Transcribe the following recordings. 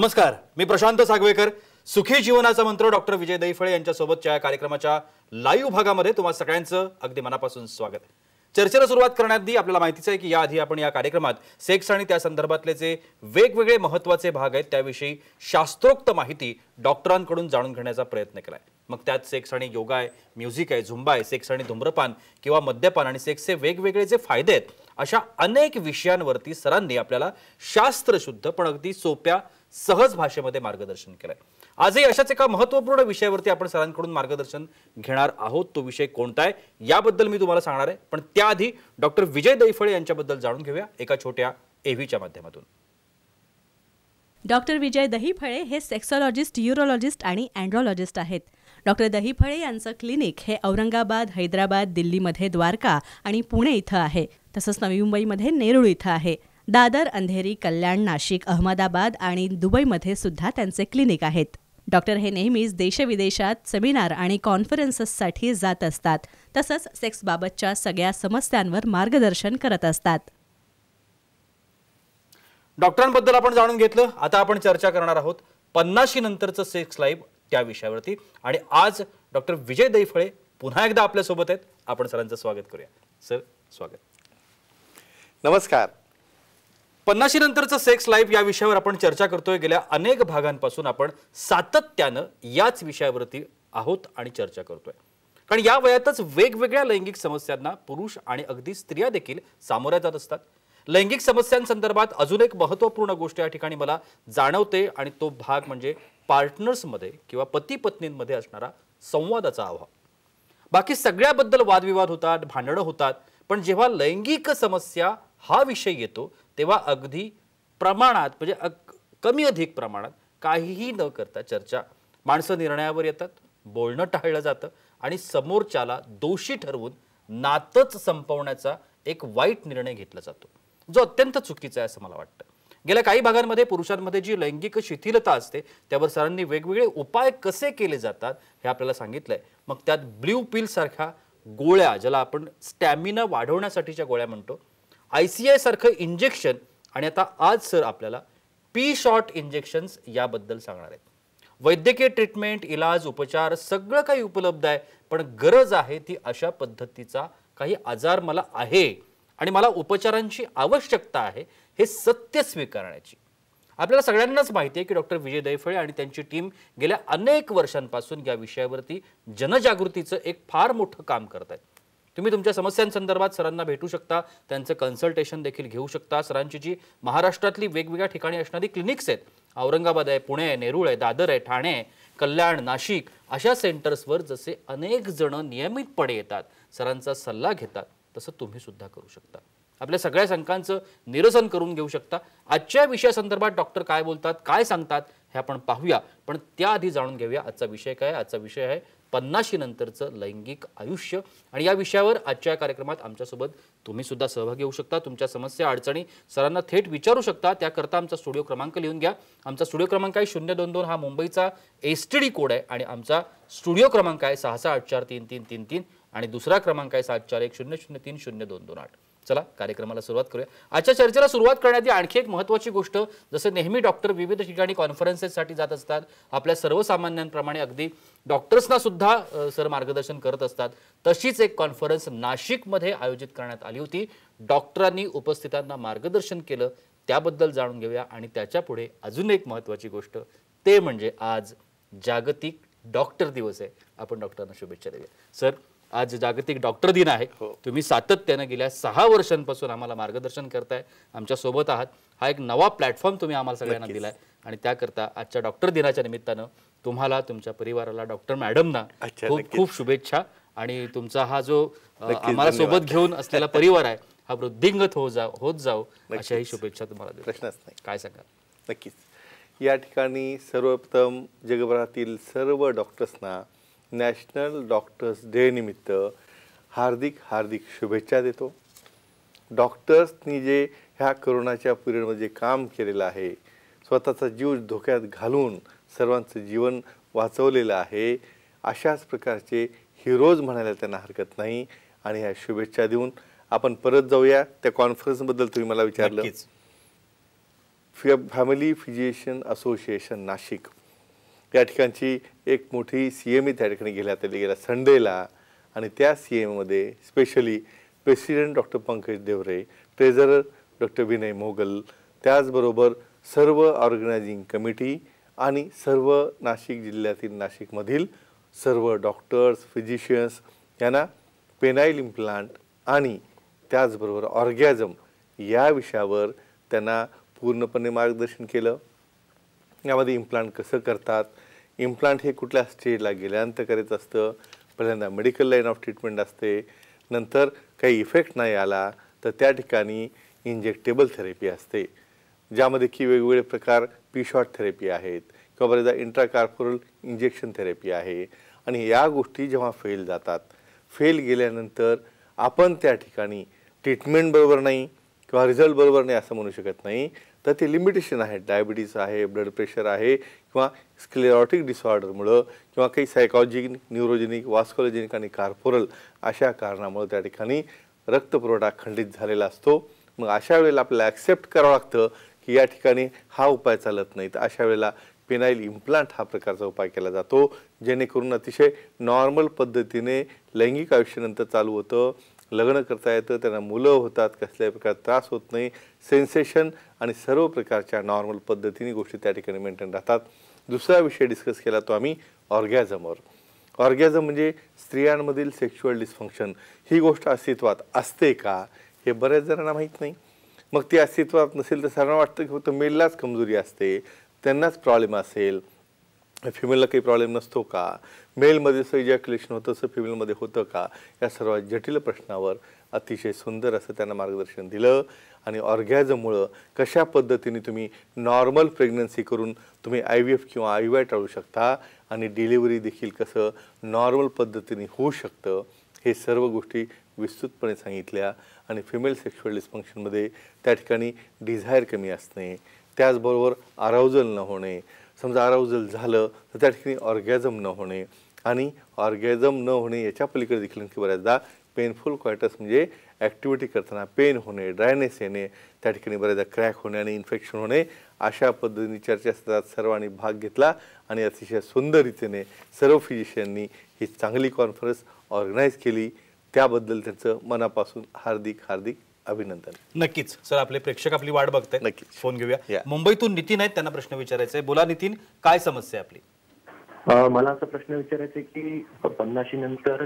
नमस्कार मी प्रशांत सागवेकर सुखी जीवनाचा मंत्र डॉक्टर विजय दईफळे यांच्यासोबतच्या या कार्यक्रमाच्या लाईव्ह भागामध्ये तुम्हाला सगळ्यांचं अगदी मनापासून स्वागत आहे चर्चेला सुरुवात करण्याआधी आपल्याला माहितीच आहे की याआधी आपण या कार्यक्रमात सेक्स आणि त्या संदर्भातले जे वेगवेगळे महत्त्वाचे भाग आहेत त्याविषयी शास्त्रोक्त माहिती डॉक्टरांकडून जाणून घेण्याचा प्रयत्न केलाय मग त्यात सेक्स आणि योगा आहे म्युझिक आहे झुंबा आहे सेक्स आणि धूम्रपान किंवा मद्यपान आणि सेक्सचे वेगवेगळे जे फायदे आहेत अशा अनेक विषयांवरती सरांनी आपल्याला शास्त्रशुद्ध पण अगदी सोप्या सहज भाषेमध्ये मार्गदर्शन केलंय आजही अशाच एका महत्वपूर्ण विषयावरती आपण सरांकडून मार्गदर्शन घेणार आहोत तो विषय कोणता आहे याबद्दल मी तुम्हाला सांगणार आहे पण त्याआधी डॉक्टर विजय दैफळे यांच्याबद्दल जाणून घेऊया एका छोट्या एव्हीच्या माध्यमातून डॉक्टर विजय दहीफळे हे सेक्सोलॉजिस्ट युरोलॉजिस्ट आणि अँड्रॉलॉजिस्ट आहेत डॉक्टर दहीफळे यांचं क्लिनिक हे औरंगाबाद हैदराबाद दिल्लीमध्ये द्वारका आणि पुणे इथं आहे तसंच नवी मुंबईमध्ये नेरूळ इथं आहे दादर अंधेरी कल्याण नाशिक अहमदाबाद आणि दुबईमध्ये सुद्धा त्यांचे क्लिनिक आहेत डॉक्टर हे नेहमीच देशविदेशात सेमिनार आणि कॉन्फरन्सेससाठी जात असतात तसंच सेक्सबाबतच्या सगळ्या समस्यांवर मार्गदर्शन करत असतात डॉक्टरांबद्दल आपण जाणून घेतलं आता आपण चर्चा करणार आहोत पन्नाशी नंतरचं सेक्स लाईफ त्या विषयावरती आणि आज डॉक्टर विजय दैफळे पुन्हा एकदा आपल्यासोबत आहेत आपण सरांचं स्वागत करूया सर स्वागत नमस्कार पन्नाशी नंतरचं सेक्स लाईफ या विषयावर आपण चर्चा करतोय गेल्या अनेक भागांपासून आपण सातत्यानं याच विषयावरती आहोत आणि चर्चा करतोय कारण या वयातच वेगवेगळ्या लैंगिक समस्यांना पुरुष आणि अगदी स्त्रिया देखील सामोऱ्या जात असतात लैंगिक समस्यांसंदर्भात अजून एक महत्त्वपूर्ण गोष्ट या ठिकाणी मला जाणवते आणि तो भाग म्हणजे पार्टनर्समध्ये किंवा पती पत्नींमध्ये असणारा संवादाचा अभाव बाकी सगळ्याबद्दल वादविवाद होतात भांडणं होतात पण जेव्हा लैंगिक समस्या हा विषय येतो तेव्हा अगदी प्रमाणात म्हणजे अग कमी अधिक प्रमाणात काहीही न करता चर्चा माणसं निर्णयावर येतात बोलणं टाळलं जातं आणि समोरच्याला दोषी ठरवून नातंच संपवण्याचा एक वाईट निर्णय घेतला जातो जो अत्यंत चुकीचा आहे असं मला वाटतं गेल्या काही भागांमध्ये पुरुषांमध्ये जी लैंगिक शिथिलता असते त्यावर सरांनी वेगवेगळे उपाय कसे केले जातात हे आपल्याला सांगितलंय मग त्यात ब्ल्यू पिलसारख्या गोळ्या ज्याला आपण स्टॅमिना वाढवण्यासाठीच्या गोळ्या म्हणतो आय सी आय सारखं इंजेक्शन आणि आता आज सर आपल्याला पी शॉर्ट इंजेक्शन्स याबद्दल सांगणार आहेत वैद्यकीय ट्रीटमेंट इलाज उपचार सगळं काही उपलब्ध आहे पण गरज आहे ती अशा पद्धतीचा काही आजार मला आहे आणि मला उपचारांची आवश्यकता आहे हे सत्य स्वीकारण्याची आपल्याला सगळ्यांनाच माहिती आहे की डॉक्टर विजय दैफळे आणि त्यांची टीम गेल्या अनेक वर्षांपासून या विषयावरती जनजागृतीचं एक फार मोठं काम करत आहेत तुम्ही तुमच्या समस्यांसंदर्भात सरांना भेटू शकता त्यांचं कन्सल्टेशन देखील घेऊ शकता सरांची जी महाराष्ट्रातली वेगवेगळ्या ठिकाणी असणारी क्लिनिक्स आहेत औरंगाबाद आहे पुणे आहे नेरुळ आहे दादर आहे ठाणे कल्याण नाशिक अशा सेंटर्सवर जसे अनेक जण नियमितपणे येतात सरांचा सल्ला घेतात तसं तुम्ही सुद्धा करू शकता आपल्या सगळ्या शंकांचं निरसन करून घेऊ शकता आजच्या विषयासंदर्भात डॉक्टर काय बोलतात काय सांगतात हे आपण पाहूया पण त्याआधी जाणून घेऊया आजचा विषय काय आजचा विषय आहे पन्नाशी नंतरचं लैंगिक आयुष्य आणि या विषयावर आजच्या कार्यक्रमात आमच्यासोबत तुम्ही सुद्धा सहभागी होऊ शकता तुमच्या समस्या अडचणी सरांना थेट विचारू शकता त्याकरता आमचा स्टुडिओ क्रमांक लिहून घ्या आमचा स्टुडिओ क्रमांक आहे शून्य दोन दोन हा मुंबईचा एस टी डी कोड आहे आणि आमचा स्टुडिओ क्रमांक आहे सहा सहा आठ चार तीन तीन तीन तीन आणि दुसरा क्रमांक आहे सात चार एक शून्य शून्य तीन शून्य दोन दोन आठ चला कार्यक्रमाला सुरुवात करूया आजच्या चर्चेला सुरुवात करण्याआधी आणखी एक महत्त्वाची गोष्ट जसे नेहमी डॉक्टर विविध ठिकाणी कॉन्फरन्सेससाठी जात असतात आपल्या सर्वसामान्यांप्रमाणे अगदी डॉक्टर्सना सुद्धा सर मार्गदर्शन करत असतात तशीच एक कॉन्फरन्स नाशिकमध्ये आयोजित करण्यात आली होती डॉक्टरांनी उपस्थितांना मार्गदर्शन केलं त्याबद्दल जाणून घेऊया आणि त्याच्यापुढे अजून एक महत्त्वाची गोष्ट ते म्हणजे आज जागतिक डॉक्टर दिवस आहे आपण डॉक्टरांना शुभेच्छा देऊया सर आज जागतिक डॉक्टर दिन आहे हो. तुम्ही सातत्यानं गेल्या सहा वर्षांपासून आम्हाला मार्गदर्शन करताय आमच्या सोबत आहात हा एक नवा प्लॅटफॉर्म तुम्ही आम्हाला सगळ्यांना दिलाय आणि त्याकरता आजच्या डॉक्टर दिनाच्या निमित्तानं तुम्हाला तुमच्या परिवाराला डॉक्टर मॅडमना खूप खूप शुभेच्छा आणि तुमचा हा जो आम्हाला सोबत घेऊन असलेला परिवार आहे हा वृद्धिंगत हो जा होत जाओ अशाही शुभेच्छा तुम्हाला प्रश्नच नाही काय सांगा नक्कीच या ठिकाणी सर्वप्रथम जगभरातील सर्व डॉक्टर्सना नॅशनल डॉक्टर्स डेनिमित्त हार्दिक हार्दिक शुभेच्छा देतो डॉक्टर्सनी जे ह्या करोनाच्या पिरियडमध्ये काम केलेलं आहे स्वतःचा जीव धोक्यात घालून सर्वांचं जीवन वाचवलेलं आहे अशाच प्रकारचे हिरोज म्हणायला त्यांना हरकत नाही आणि ह्या शुभेच्छा देऊन आपण परत जाऊया त्या कॉन्फरन्सबद्दल तुम्ही मला विचारलं फॅमिली फिजिशियन असोसिएशन नाशिक या ठिकाणची एक मोठी सी एम ए त्या ठिकाणी घेण्यात आली गेल्या संडेला आणि त्या सी एममध्ये specially president doctor Pankaj Deore treasurer doctor Vinay Mogal त्याचबरोबर सर्व ऑर्गनायझिंग कमिटी आणि सर्व नाशिक जिल्ह्यातील नाशिकमधील सर्व डॉक्टर्स फिजिशियन्स यांना पेनाईल इम्प्लांट आणि त्याचबरोबर ऑर्गॅझम या विषयावर त्यांना पूर्णपणे मार्गदर्शन केलं यामध्ये इम्प्लांट कसं करतात इम्प्लांट हे कुठल्या स्टेजला गेल्यानंतर करायचं असतं पहिल्यांदा मेडिकल लाईन ऑफ ट्रीटमेंट असते नंतर काही इफेक्ट नाही आला तर त्या ठिकाणी इंजेक्टेबल थेरपी असते ज्यामध्ये की वेगवेगळे प्रकार पी शॉट थेरपी आहेत किंवा बरेचदा इंट्राकार्पोरल इंजेक्शन थेरपी आहे आणि या गोष्टी जेव्हा फेल जातात फेल गेल्यानंतर आपण त्या ठिकाणी ट्रीटमेंट बरोबर नाही किंवा रिझल्ट बरोबर नाही असं म्हणू शकत नाही तर ते लिमिटेशन आहे डायबिटीज आहे ब्लड प्रेशर आहे किंवा स्क्लेरॉटिक डिसऑर्डरमुळं किंवा काही सायकॉलॉजिक न्यूरोजेनिक वास्कोलॉजेनिक आणि कार्पोरल अशा कारणामुळं त्या ठिकाणी रक्तपुरवठा खंडित झालेला असतो मग अशा वेळेला आपल्याला ॲक्सेप्ट करावं लागतं की या ठिकाणी हा उपाय चालत नाही तर अशा वेळेला पेनाईल इम्प्लांट हा प्रकारचा उपाय केला जातो जेणेकरून अतिशय नॉर्मल पद्धतीने लैंगिक आयुष्यानंतर चालू होतं लग्न करता येतं त्यांना मुलं होतात कसल्याही प्रकार त्रास होत नाही सेन्सेशन आणि सर्व प्रकारच्या नॉर्मल पद्धतीने गोष्टी त्या ठिकाणी मेंटेन राहतात दुसरा विषय डिस्कस केला तो आम्ही ऑर्गॅझमवर ऑर्गॅझम म्हणजे स्त्रियांमधील सेक्शुअल डिस्फंक्शन ही गोष्ट अस्तित्वात असते का हे बऱ्याच जणांना माहीत नाही मग ती अस्तित्वात नसेल तर सर्वांना वाटतं की फक्त मेललाच कमजोरी असते त्यांनाच प्रॉब्लेम असेल फिमेलला काही प्रॉब्लेम नसतो का मेलमध्ये कलेक्शन होतं तसं फिमेलमध्ये होतं का या सर्वात जटिल प्रश्नावर अतिशय सुंदर असं त्यांना मार्गदर्शन दिलं आणि ऑर्गॅझममुळं कशा पद्धतीने तुम्ही नॉर्मल प्रेग्नन्सी करून तुम्ही आय व्ही एफ किंवा आय वाय टाळू शकता आणि डिलिव्हरी देखील कसं नॉर्मल पद्धतीने होऊ शकतं हे सर्व गोष्टी विस्तृतपणे सांगितल्या आणि फिमेल सेक्शुअल डिस्फंक्शनमध्ये त्या ठिकाणी डिझायर कमी असणे त्याचबरोबर अरावजल न होणे समजा अराउजल झालं तर त्या ठिकाणी ऑर्गॅझम न होणे आणि ऑर्गॅझम न होणे याच्या पलीकडे देखील आणखी बऱ्याचदा पेनफुल क्वायटस म्हणजे ॲक्टिव्हिटी करताना पेन होणे ड्रायनेस येणे त्या ठिकाणी बऱ्याचदा क्रॅक होणे आणि इन्फेक्शन होणे अशा पद्धतीने चर्चासत्रात सर्वांनी भाग घेतला आणि अतिशय सुंदर रीतीने सर्व फिजिशियननी ही चांगली कॉन्फरन्स ऑर्गनाईज केली त्याबद्दल त्यांचं मनापासून हार्दिक हार्दिक अभिनंदन नक्कीच सर आपले प्रेक्षक आपली वाट आहेत नक्की फोन घेऊया मुंबईतून नितीन आहेत त्यांना प्रश्न विचारायचा आहे बोला नितीन काय समस्या आपली मला असा प्रश्न विचारायचा की पन्नाशी नंतर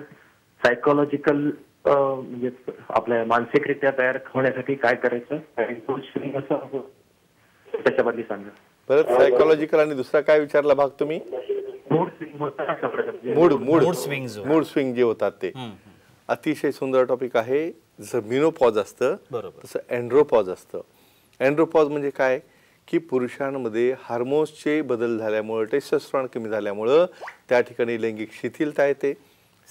सायकोलॉजिकल म्हणजे आपल्या मानसिकरित्या तयार होण्यासाठी काय करायचं त्याच्याबद्दल सांगा परत सायकोलॉजिकल आणि दुसरा काय विचारला भाग तुम्ही mood swing mood mood swing mood swing जे होतात ते अतिशय सुंदर टॉपिक आहे जसं मिनोपॉज असतं तसं अँड्रोपॉज असतं अँड्रोपॉज म्हणजे काय की पुरुषांमध्ये हार्मोन्सचे बदल झाल्यामुळं टेस्टोस्टेरॉन कमी झाल्यामुळं त्या ठिकाणी लैंगिक शिथिलता येते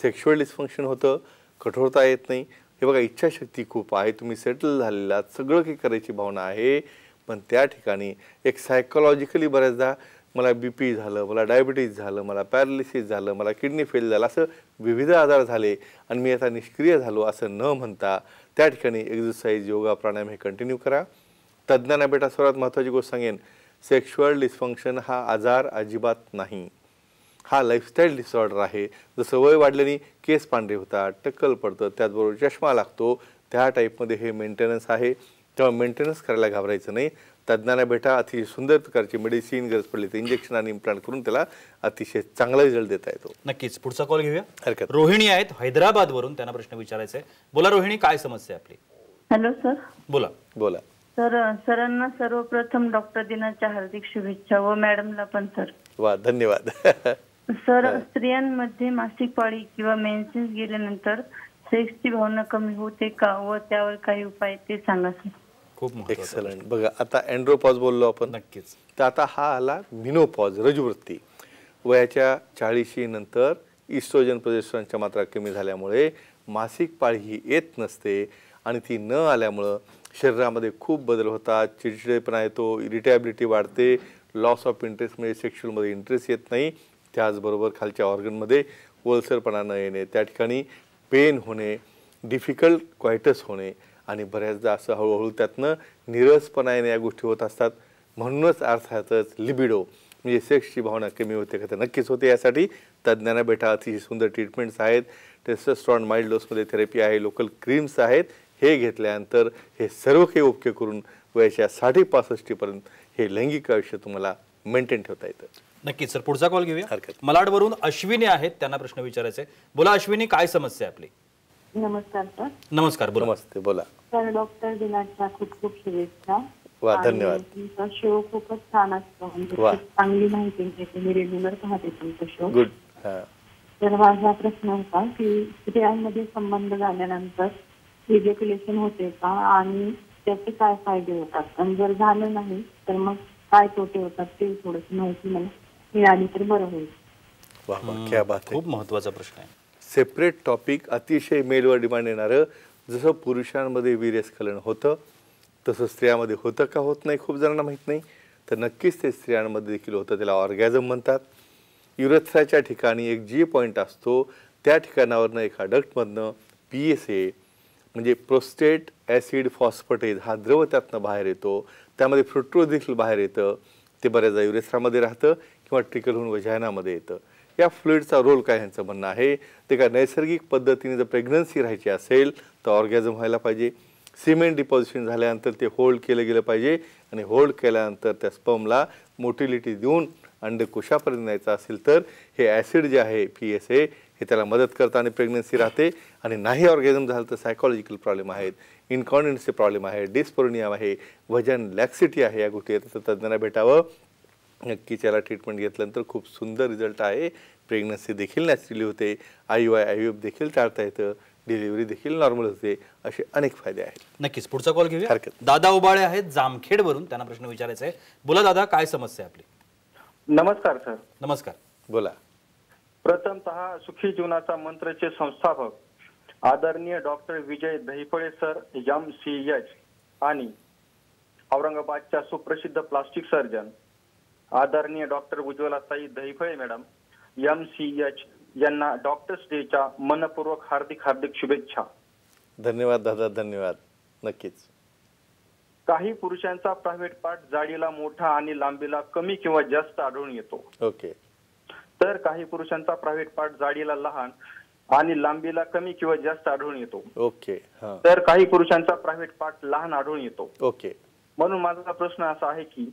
सेक्शुअल डिस्फंक्शन होतं कठोरता येत नाही हे बघा इच्छाशक्ती खूप आहे तुम्ही सेटल झालेला सगळं काही करायची भावना आहे पण त्या ठिकाणी एक सायकोलॉजिकली बऱ्याचदा मला बी पी झालं मला डायबिटीज झालं मला पॅरालिसिस झालं मला किडनी फेल झालं असं विविध आजार झाले आणि मी आता निष्क्रिय झालो असं न म्हणता त्या ठिकाणी एक्झरसाईज योगा प्राणायाम हे कंटिन्यू करा तज्ज्ञांना बेटा सर्वात महत्त्वाची गोष्ट सांगेन सेक्शुअल डिस्फंक्शन हा आजार अजिबात नाही हा लाईफस्टाईल डिसऑर्डर आहे जसं वय वाढल्याने केस पांढरे होतात टक्कल पडतं त्याचबरोबर चष्मा लागतो त्या टाईपमध्ये हे मेंटेनन्स आहे तेव्हा मेंटेनन्स करायला घाबरायचं नाही तज्ञाने भेटा अतिशय सुंदर प्रकारची मेडिसिन गरज पडली तर इंजेक्शन आणि इम्प्लांट करून त्याला अतिशय चांगला रिझल्ट देता येतो नक्कीच पुढचा कॉल घेऊया हरकत रोहिणी आहेत हैदराबाद वरून त्यांना प्रश्न विचारायचा आहे बोला रोहिणी काय समस्या आपली हॅलो सर बोला बोला सर सरांना सर्वप्रथम डॉक्टर दिनाच्या हार्दिक शुभेच्छा व मॅडमला पण सर वा धन्यवाद सर स्त्रियांमध्ये मासिक पाळी किंवा मेन्सेस गेल्यानंतर सेक्सची भावना कमी होते का व त्यावर काही उपाय ते सांगा सर खूप एक्सलंट बघा आता अँड्रोपॉज बोललो आपण नक्कीच तर आता हा आला मिनोपॉज रजवृत्ती वयाच्या चाळीशी नंतर इस्ट्रोजन प्रदेशांच्या मात्रा कमी झाल्यामुळे मासिक पाळी ही येत नसते आणि ती न आल्यामुळं शरीरामध्ये खूप बदल होतात चिडचिडेपणा येतो इरिटॅबिलिटी वाढते लॉस ऑफ इंटरेस्ट म्हणजे सेक्शुअलमध्ये इंटरेस्ट येत नाही त्याचबरोबर खालच्या ऑर्गनमध्ये ओलसरपणा न येणे त्या ठिकाणी पेन होणे डिफिकल्ट क्वायटस होणे आणि बऱ्याचदा असं हळूहळू त्यातनं निरसपणाने या गोष्टी होत असतात म्हणूनच अर्थातच लिबिडो म्हणजे सेक्सची भावना कमी होते का नक्कीच होते यासाठी तज्ज्ञांना भेटा अतिशय सुंदर ट्रीटमेंट्स आहेत टेस्टस्ट्रॉन माइल्ड डोसमध्ये थेरपी आहे लोकल क्रीम्स आहेत हे घेतल्यानंतर हे सर्व काही उपके करून वयाच्या साडे पासष्टीपर्यंत हे लैंगिक आयुष्य तुम्हाला मेंटेन ठेवता येतं नक्कीच सर पुढचा कॉल घेऊया हरकत मलाडवरून अश्विनी आहेत त्यांना प्रश्न विचारायचे बोला अश्विनी काय समस्या आहे आपली नमस्कार सर नमस्कार बोला नमस्ते बोला सर डॉक्टर दिनाच्या खूप खूप शुभेच्छा धन्यवाद तुमचा शो खूपच छान असतो म्हणजे चांगली माहिती मिळते मी रेग्युलर पाहते तुमचा शो गुड तर माझा प्रश्न होता की स्त्रियांमध्ये संबंध झाल्यानंतर इजेक्युलेशन होते का आणि त्याचे काय फायदे होतात पण जर झालं नाही तर मग काय तोटे होतात ते थोडीशी माहिती मला मिळाली तर बरं होईल बात खूप महत्वाचा प्रश्न आहे सेपरेट टॉपिक अतिशय मेलवर डिमांड येणारं जसं पुरुषांमध्ये वीर्यस्खलन होतं तसं स्त्रियामध्ये होतं का होत नाही खूप जणांना माहीत नाही तर नक्कीच ते स्त्रियांमध्ये देखील होतं त्याला ऑर्गॅझम म्हणतात युरथ्राच्या ठिकाणी एक जी पॉईंट असतो त्या ठिकाणावरनं एका डक्टमधनं पी एस ए म्हणजे प्रोस्टेट ॲसिड फॉस्फटेज हा द्रव त्यातनं बाहेर येतो त्यामध्ये फ्रुट्रोज देखील बाहेर येतं ते बऱ्याचदा युरेथ्रामध्ये राहतं किंवा ट्रिकल होऊन वजायनामध्ये येतं या फ्लुईडचा रोल काय यांचं म्हणणं आहे ते काय नैसर्गिक पद्धतीने जर प्रेग्नन्सी राहायची असेल तर ऑर्गॅझम व्हायला पाहिजे सिमेंट डिपॉझिशन झाल्यानंतर ते होल्ड केलं गेलं पाहिजे आणि होल्ड केल्यानंतर त्या स्पमला मोटिलिटी देऊन कुशापर्यंत न्यायचं असेल तर हे ॲसिड जे आहे पी एस ए हे त्याला मदत करतं आणि प्रेग्नन्सी राहते आणि नाही ऑर्गॅझम झालं तर सायकॉलॉजिकल प्रॉब्लेम आहेत इन्कॉन्डन्सचे प्रॉब्लेम आहे डिस्पोर्नियम आहे वजन लॅक्सिटी आहे या गोष्टी तर तज्ज्ञांना भेटावं नक्कीच याला ट्रीटमेंट घेतल्यानंतर खूप सुंदर रिझल्ट आहे प्रेग्नन्सी देखील नॅचरली होते आई वाय आय देखील टाळता येतं डिलिव्हरी देखील नॉर्मल होते असे अनेक फायदे आहेत नक्कीच पुढचा कॉल घेऊया हरकत दादा उबाळे आहेत जामखेडवरून त्यांना प्रश्न विचारायचा आहे बोला दादा काय समस्या आहे आपली नमस्कार सर नमस्कार बोला प्रथमत सुखी जीवनाचा मंत्रचे संस्थापक आदरणीय doctor Vijay Dahiphale sir M C H आणि औरंगाबादच्या सुप्रसिद्ध प्लास्टिक सर्जन आदरणीय doctor Sai Dahiphale madam M C H यांना डॉक्टर्स डेच्या मनपूर्वक हार्दिक हार्दिक शुभेच्छा धन्यवाद दादा धन्यवाद नक्कीच काही पुरुषांचा प्रायव्हेट पार्ट जाडीला मोठा आणि लांबीला कमी किंवा जास्त आढळून येतो ओके तर काही पुरुषांचा प्रायव्हेट पार्ट जाडीला लहान आणि लांबीला कमी किंवा जास्त आढळून येतो ओके तर काही पुरुषांचा प्रायव्हेट पार्ट लहान आढळून येतो ओके म्हणून माझा प्रश्न असा आहे की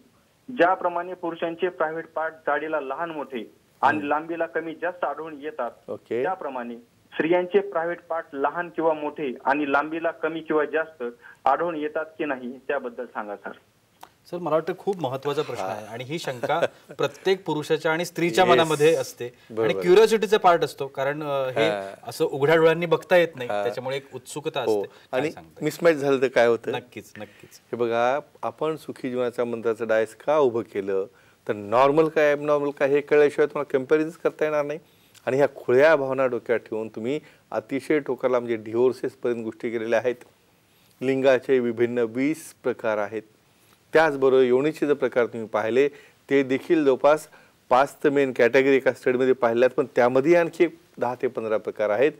ज्याप्रमाणे पुरुषांचे प्रायव्हेट पार्ट जाडीला लहान मोठे आणि लांबीला कमी जास्त आढळून येतात त्याप्रमाणे स्त्रियांचे प्रायव्हेट पार्ट लहान किंवा मोठे आणि लांबीला कमी किंवा जास्त आढळून येतात की नाही त्याबद्दल सांगा सर सर मला वाटतं खूप महत्वाचा प्रश्न आहे आणि ही शंका प्रत्येक पुरुषाच्या आणि स्त्रीच्या मनामध्ये असते आणि क्युरिओसिटीचा पार्ट असतो कारण हे असं उघड्या डोळ्यांनी बघता येत नाही त्याच्यामुळे एक उत्सुकता हो. असते आणि मिसमॅच झालं तर काय होतं नक्कीच नक्कीच हे बघा आपण सुखी जीवनाच्या मंत्राचं डायस का उभं केलं तर नॉर्मल काय ॲबनॉर्मल काय हे कळल्याशिवाय तुम्हाला कम्पॅरिझन करता येणार नाही आणि ह्या खुळ्या भावना डोक्यात ठेवून तुम्ही अतिशय टोकाला म्हणजे डिव्होर्सेसपर्यंत गोष्टी केलेल्या आहेत लिंगाचे विभिन्न वीस प्रकार आहेत त्याचबरोबर योनीचे जे प्रकार तुम्ही पाहिले ते देखील जवळपास पाच तर मेन कॅटेगरी एका स्टेटमध्ये पाहिल्यात पण त्यामध्ये आणखी दहा ते पंधरा प्रकार आहेत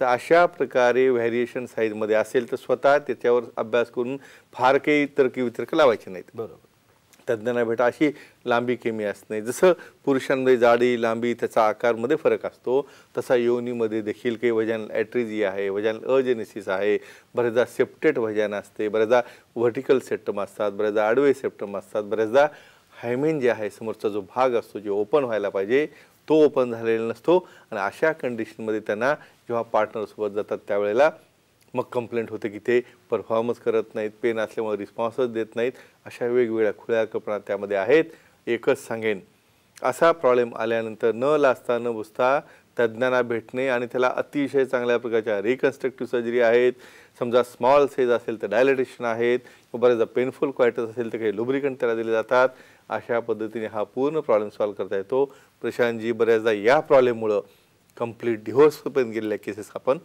तर अशा प्रकारे व्हॅरिएशन साईजमध्ये असेल तर स्वतः त्याच्यावर अभ्यास करून फार काही तर्की वितर्क लावायचे नाहीत बरोबर तज्ज्ञांना भेटा अशी लांबी कमी असणे जसं पुरुषांमध्ये जाडी लांबी त्याचा आकारमध्ये फरक असतो तसा योनीमध्ये देखील काही वजन ॲट्रिजी आहे वजन अजेनेसिस आहे बऱ्याचदा सेप्टेट वजन असते बऱ्याचदा व्हर्टिकल सेप्टम असतात बऱ्याचदा आडवे सेप्टम असतात बऱ्याचदा हायमेन जे आहे समोरचा जो भाग असतो जे ओपन व्हायला पाहिजे तो ओपन झालेला नसतो आणि अशा कंडिशनमध्ये त्यांना जेव्हा पार्टनरसोबत जातात त्यावेळेला मग कंप्लेंट होते की ते परफॉर्मन्स करत नाहीत पेन असल्यामुळे रिस्पॉन्सच देत नाहीत अशा वेगवेगळ्या खुल्या कल्पना त्यामध्ये आहेत एकच सांगेन असा प्रॉब्लेम आल्यानंतर न लाजता न बुसता तज्ज्ञांना भेटणे आणि त्याला अतिशय चांगल्या प्रकारच्या रिकन्स्ट्रक्टिव्ह सर्जरी आहेत समजा स्मॉल सेज असेल तर डायलटेशन आहेत बऱ्याचदा पेनफुल क्वायटस असेल तर काही लुब्रिकंट त्याला दिले जातात अशा पद्धतीने हा पूर्ण प्रॉब्लेम सॉल्व्ह करता येतो प्रशांतजी बऱ्याचदा या प्रॉब्लेममुळं कंप्लीट डिव्होर्सपर्यंत गेलेल्या केसेस आपण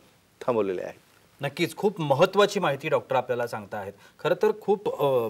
थांबवलेल्या आहेत नक्कीच खूप महत्त्वाची माहिती डॉक्टर आपल्याला सांगत आहेत खरं तर खूप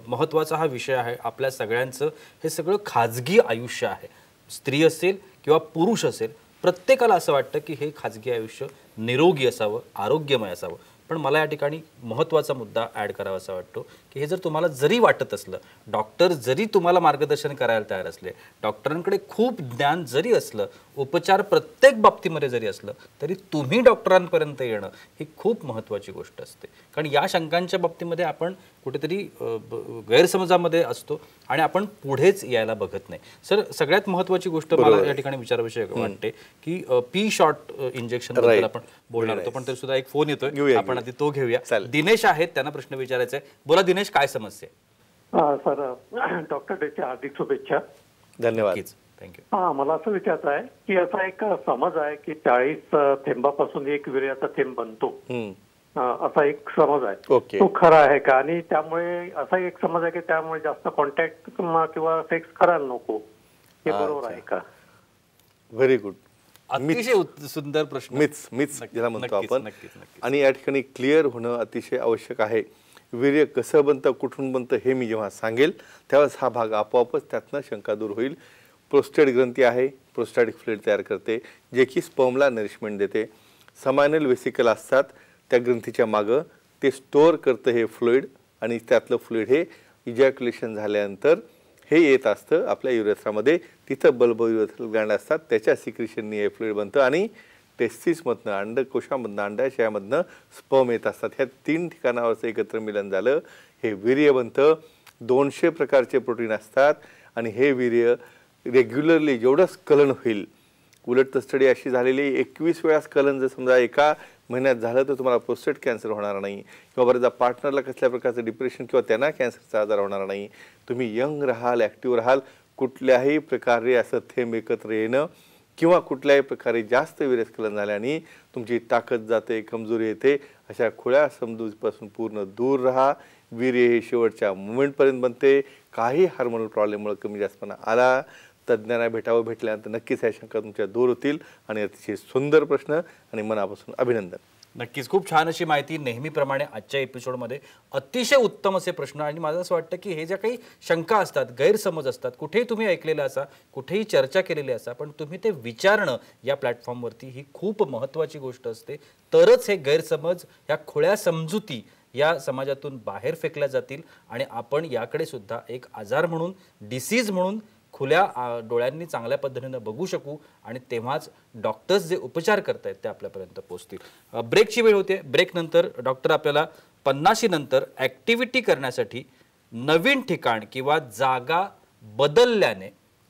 महत्त्वाचा हा विषय आहे आपल्या सगळ्यांचं हे सगळं खाजगी आयुष्य आहे स्त्री असेल किंवा पुरुष असेल प्रत्येकाला असं वाटतं की हे खाजगी आयुष्य निरोगी असावं आरोग्यमय असावं पण मला या ठिकाणी महत्त्वाचा मुद्दा ॲड करावा असा वाटतो की हे जर तुम्हाला जरी वाटत असलं डॉक्टर जरी तुम्हाला मार्गदर्शन करायला तयार असले डॉक्टरांकडे खूप ज्ञान जरी असलं उपचार प्रत्येक बाबतीमध्ये जरी असलं तरी तुम्ही डॉक्टरांपर्यंत येणं ही खूप महत्त्वाची गोष्ट असते कारण या शंकांच्या बाबतीमध्ये आपण कुठेतरी गैरसमजामध्ये असतो आणि आपण पुढेच यायला बघत नाही सर सगळ्यात महत्वाची गोष्ट मला या ठिकाणी विचारविषयक वाटते की पी शॉर्ट इंजेक्शन बद्दल आपण बोलणार होतो पण तरी सुद्धा एक फोन येतोय आपण आधी तो घेऊया दिनेश आहेत त्यांना प्रश्न विचारायचा आहे बोला दिनेश काय समस्या सर डॉक्टर हार्दिक शुभेच्छा धन्यवाद थँक्यू हा मला असं विचारत आहे की असा एक समज आहे की चाळीस थेंबापासून एक विर्याचा थेंब बनतो असा एक समज आहे तो खरा आहे का आणि त्यामुळे असा एक समज आहे की त्यामुळे जास्त कॉन्टॅक्ट किंवा सेक्स करायला नको हे बरोबर आहे का व्हेरी गुड अतिशय सुंदर प्रश्न मीच मीच ज्याला म्हणतो आपण आणि या ठिकाणी क्लिअर होणं अतिशय आवश्यक आहे वीर्य कसं बनतं कुठून बनतं हे मी जेव्हा सांगेल त्यावेळेस हा भाग आपोआपच त्यातनं शंका दूर होईल प्रोस्टेट ग्रंथी आहे प्रोस्टॅटिक फ्लुइड तयार करते जे की स्पर्मला नरिशमेंट देते समायनल वेसिकल असतात त्या ग्रंथीच्या मागं ते स्टोअर करतं हे फ्लुईड आणि त्यातलं फ्लुईड हे इजॅक्युलेशन झाल्यानंतर हे येत असतं आपल्या युरेथ्रामध्ये तिथं बल्ब युरेथ्रल गांड असतात त्याच्या सिक्रिशननी हे फ्लुईड बनतं आणि टेस्टिसमधनं अंडकोशामधनं अंडाशयामधनं स्पर्म येत असतात ह्या तीन ठिकाणावरचं एकत्र मिलन झालं हे वीर्य बनतं दोनशे प्रकारचे प्रोटीन असतात आणि हे वीर्य रेग्युलरली जेवढं कलन होईल उलट स्टडी अशी झालेली एकवीस वेळा कलन जर समजा एका महिन्यात झालं तर तुम्हाला प्रोस्टेट कॅन्सर होणार नाही किंवा बरेचदा पार्टनरला कसल्या प्रकारचं डिप्रेशन किंवा त्यांना कॅन्सरचा आजार होणार नाही तुम्ही यंग राहाल ॲक्टिव्ह राहाल कुठल्याही प्रकारे असं थेंब एकत्र येणं किंवा कुठल्याही प्रकारे जास्त विरस्खलन झाल्याने तुमची ताकद जाते कमजोरी येते अशा खुळ्या समजूपासून पूर्ण दूर राहा वीर्य हे शेवटच्या मुवमेंटपर्यंत बनते काही हार्मोनल प्रॉब्लेममुळे कमी जास्तपणा आला तज्ज्ञांना भेटावं भेटल्यानंतर नक्कीच ह्या शंका तुमच्या दूर होतील आणि अतिशय सुंदर प्रश्न आणि मनापासून अभिनंदन नक्कीच खूप छान अशी माहिती नेहमीप्रमाणे आजच्या एपिसोडमध्ये अतिशय उत्तम असे प्रश्न आणि मला असं वाटतं की हे ज्या काही शंका असतात गैरसमज असतात कुठेही तुम्ही ऐकलेलं असा कुठेही चर्चा केलेली असा पण तुम्ही ते विचारणं या प्लॅटफॉर्मवरती ही खूप महत्त्वाची गोष्ट असते तरच हे गैरसमज ह्या खुळ्या समजुती या समाजातून बाहेर फेकल्या जातील आणि आपण याकडे सुद्धा एक आजार म्हणून डिसीज म्हणून खुल्या डोळ्यांनी चांगल्या पद्धतीनं बघू शकू आणि तेव्हाच डॉक्टर्स जे उपचार आहेत ते आपल्यापर्यंत पोहोचतील ब्रेकची वेळ होते ब्रेकनंतर डॉक्टर आपल्याला पन्नाशी नंतर ॲक्टिव्हिटी करण्यासाठी नवीन ठिकाण किंवा जागा बदलल्याने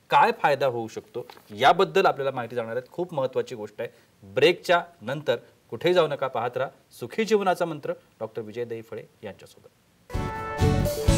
काय फायदा होऊ शकतो याबद्दल आपल्याला माहिती जाणार आहेत खूप महत्त्वाची गोष्ट आहे ब्रेकच्या नंतर कुठेही जाऊ नका पाहत राहा सुखी जीवनाचा मंत्र डॉक्टर विजय देईफळे यांच्यासोबत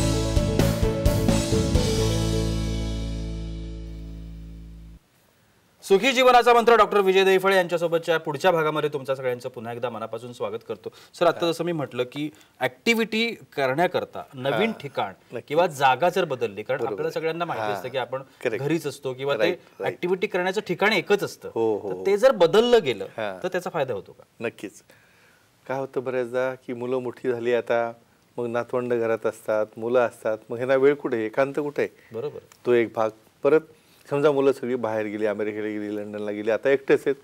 सुखी जीवनाचा मंत्र डॉक्टर विजय देफळे यांच्यासोबतच्या पुढच्या भागामध्ये तुमच्या सगळ्यांचं पुन्हा एकदा मनापासून स्वागत करतो सर आता जसं मी म्हटलं की ऍक्टिव्हिटी करण्याकरता नवीन ठिकाण किंवा जागा जर बदलली कारण आपल्याला सगळ्यांना माहिती असतं की आपण घरीच असतो किंवा ते ऍक्टिव्हिटी करण्याचं ठिकाण एकच असतं हो, हो. ते जर बदललं गेलं तर त्याचा फायदा होतो का नक्कीच काय होतं बऱ्याचदा की मुलं मोठी झाली आता मग नातवंड घरात असतात मुलं असतात मग ह्यांना वेळ कुठे एकांत कुठे बरोबर तो एक भाग परत समजा मुलं सगळी बाहेर गेली अमेरिकेला गेली लंडनला गेली आता एकटेच आहेत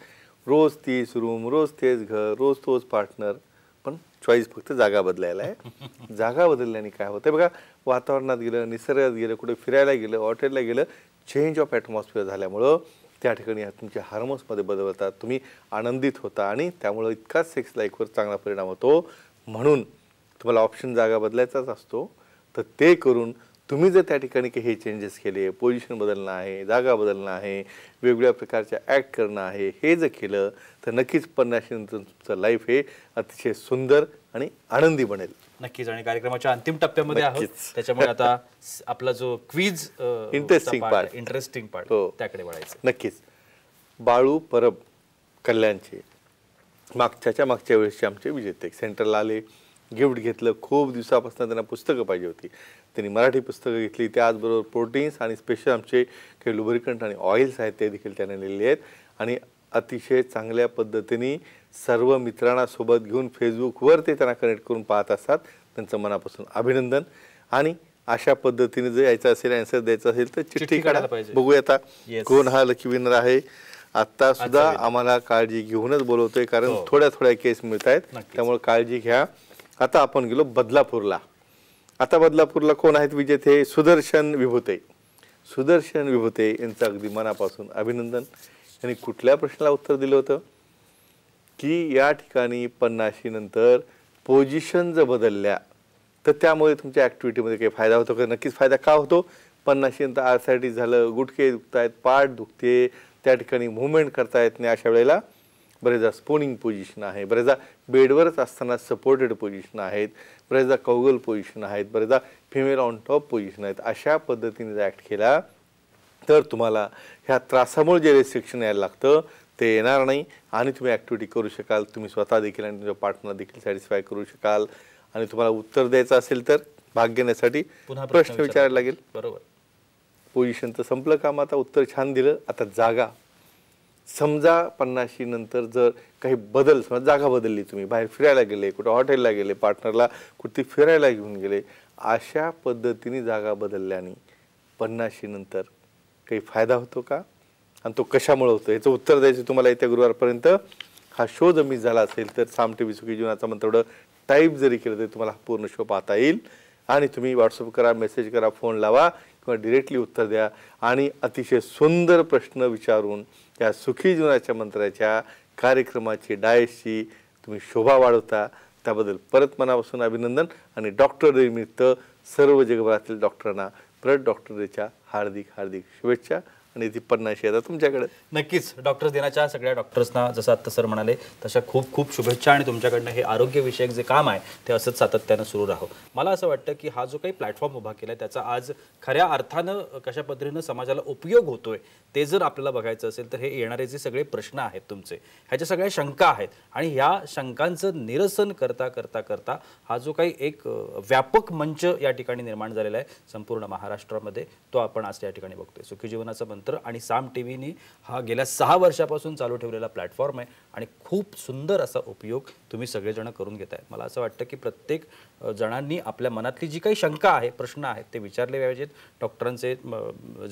रोज तीच रूम रोज तेच घर रोज तोच पार्टनर पण चॉईस फक्त जागा बदलायला आहे जागा बदलल्याने काय होतं बघा वातावरणात गेलं निसर्गात गेलं कुठे फिरायला गेलं हॉटेलला गेलं चेंज ऑफ ॲटमॉस्फिअर झाल्यामुळं त्या ठिकाणी तुमच्या हार्मोन्समध्ये बदलतात तुम्ही आनंदित होता आणि त्यामुळं इतकाच सेक्स लाईफवर चांगला परिणाम होतो म्हणून तुम्हाला ऑप्शन जागा बदलायचाच असतो तर ते करून तुम्ही जर त्या ठिकाणी काही हे चेंजेस केले पोझिशन बदलणं आहे जागा बदलणं आहे वेगवेगळ्या प्रकारच्या ॲक्ट करणं आहे हे जर केलं तर नक्कीच पन्नास तुमचं लाईफ हे अतिशय सुंदर आणि आनंदी बनेल नक्कीच आणि कार्यक्रमाच्या अंतिम टप्प्यामध्ये आहोत त्याच्यामुळे आता आपला जो quiz interesting part interesting part त्याकडे वळायचं नक्कीच बाळू परब कल्याणचे मागच्याच्या मागच्या वेळेसचे आमचे विजेते सेंटरला आले गिफ्ट घेतलं खूप दिवसापासून त्यांना पुस्तकं पाहिजे होती त्यांनी मराठी पुस्तकं घेतली त्याचबरोबर प्रोटीन्स आणि स्पेशल आमचे काही लुब्रिकंट आणि ऑइल्स आहेत ते देखील त्यांनी लिहिले आहेत आणि अतिशय चांगल्या पद्धतीने सर्व मित्रांना सोबत घेऊन फेसबुकवर ते त्यांना कनेक्ट करून पाहत असतात त्यांचं मनापासून अभिनंदन आणि अशा पद्धतीने जर यायचं असेल अँसर द्यायचं असेल तर चिठ्ठी पाहिजे बघूया आता कोण हा लकी विनर आहे आता सुद्धा आम्हाला काळजी घेऊनच बोलवतोय कारण हो. थोड्या थोड्या केस मिळत आहेत त्यामुळे काळजी घ्या आता आपण गेलो बदलापूरला आता बदलापूरला कोण आहेत विजेते सुदर्शन विभूते सुदर्शन विभूते यांचं अगदी मनापासून अभिनंदन यांनी कुठल्या प्रश्नाला उत्तर दिलं होतं की या ठिकाणी पन्नाशी नंतर पोजिशन जर बदलल्या तर त्यामुळे तुमच्या ॲक्टिव्हिटीमध्ये काही फायदा होतो का नक्कीच फायदा का होतो पन्नाशी नंतर आरसायटीस झालं गुटके दुखत आहेत पाठ दुखते त्या ठिकाणी मुवमेंट करता येत नाही अशा वेळेला बरेचदा स्पोनिंग पोझिशन आहे बरेचदा बेडवरच असताना सपोर्टेड पोझिशन आहेत बरेचदा कौगल पोझिशन आहेत बरेचदा फिमेल ऑन टॉप पोझिशन आहेत अशा पद्धतीने जर ॲक्ट केला तर तुम्हाला ह्या त्रासामुळे जे रेस्ट्रिक्शन यायला लागतं ते येणार नाही आणि तुम्ही ॲक्टिव्हिटी करू शकाल तुम्ही स्वतः देखील आणि तुमच्या पार्टनर देखील सॅटिस्फाय करू शकाल आणि तुम्हाला उत्तर द्यायचं असेल तर भाग घेण्यासाठी प्रश्न विचारायला लागेल बरोबर पोझिशन तर संपलं काम आता उत्तर छान दिलं आता जागा समजा पन्नाशी नंतर जर काही बदल समजा जागा बदलली तुम्ही बाहेर फिरायला गेले कुठं हॉटेलला गेले पार्टनरला कुठे फिरायला घेऊन गेले अशा पद्धतीने जागा बदलल्याने पन्नाशी नंतर काही फायदा होतो का आणि तो कशामुळे होतो याचं उत्तर द्यायचं तुम्हाला येत्या गुरुवारपर्यंत हा शो जर मी झाला असेल तर साम टी सुखी जीवनाचा थोडं टाईप जरी केलं तरी तुम्हाला हा पूर्ण शो पाहता येईल आणि तुम्ही व्हॉट्सअप करा मेसेज करा फोन लावा किंवा डिरेक्टली उत्तर द्या आणि अतिशय सुंदर प्रश्न विचारून त्या सुखी जीवनाच्या मंत्राच्या कार्यक्रमाची डायसची तुम्ही शोभा वाढवता त्याबद्दल परत मनापासून अभिनंदन आणि डॉक्टर डे निमित्त सर्व जगभरातील डॉक्टरांना परत डॉक्टर डेच्या हार्दिक हार्दिक शुभेच्छा आणि ती पन्नाशी आता तुमच्याकडे नक्कीच डॉक्टर्स दिनाच्या सगळ्या डॉक्टर्सना जसं आत्ता सर म्हणाले तशा खूप खूप शुभेच्छा आणि तुमच्याकडनं हे आरोग्यविषयक जे काम आहे ते असंच सातत्यानं सुरू राहो मला असं वाटतं की हा जो काही प्लॅटफॉर्म उभा केला त्याचा आज खऱ्या अर्थानं कशा पद्धतीनं समाजाला उपयोग होतोय ते जर आपल्याला बघायचं असेल तर हे येणारे जे सगळे प्रश्न आहेत तुमचे ह्याच्या सगळ्या शंका आहेत आणि ह्या शंकांचं निरसन करता करता करता हा जो काही एक व्यापक मंच या ठिकाणी निर्माण झालेला आहे संपूर्ण महाराष्ट्रामध्ये तो आपण आज या ठिकाणी बघतोय सुखी जीवनाचा स्वतंत्र आणि साम टी व्हीने हा गेल्या सहा वर्षापासून चालू ठेवलेला प्लॅटफॉर्म आहे आणि खूप सुंदर असा उपयोग तुम्ही सगळेजण करून घेत आहे मला असं वाटतं की प्रत्येक जणांनी आपल्या मनातली जी काही शंका आहे प्रश्न आहेत ते विचारले पाहिजेत डॉक्टरांचे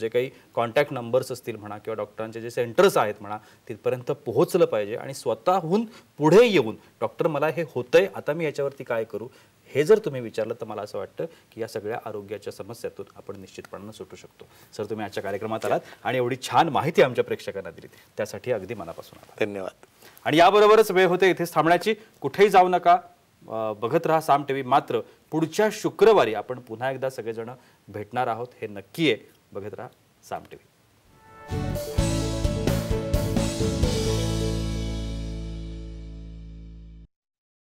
जे काही कॉन्टॅक्ट नंबर्स असतील म्हणा किंवा डॉक्टरांचे जे सेंटर्स आहेत म्हणा तिथपर्यंत पोहोचलं पाहिजे आणि स्वतःहून पुढे येऊन डॉक्टर मला हे होतंय आता मी याच्यावरती काय करू हे जर तुम्ही विचारलं तर मला असं वाटतं की या सगळ्या आरोग्याच्या समस्यातून आपण निश्चितपणानं सुटू शकतो सर तुम्ही आजच्या कार्यक्रमात आलात आणि एवढी छान माहिती आमच्या प्रेक्षकांना दिली त्यासाठी अगदी मनापासून आला धन्यवाद आणि याबरोबरच वेळ होते इथेच थांबण्याची कुठेही जाऊ नका बघत राहा साम व्ही मात्र पुढच्या शुक्रवारी आपण पुन्हा एकदा सगळेजण भेटणार आहोत हे नक्की आहे बघत राहा साम टीव्ही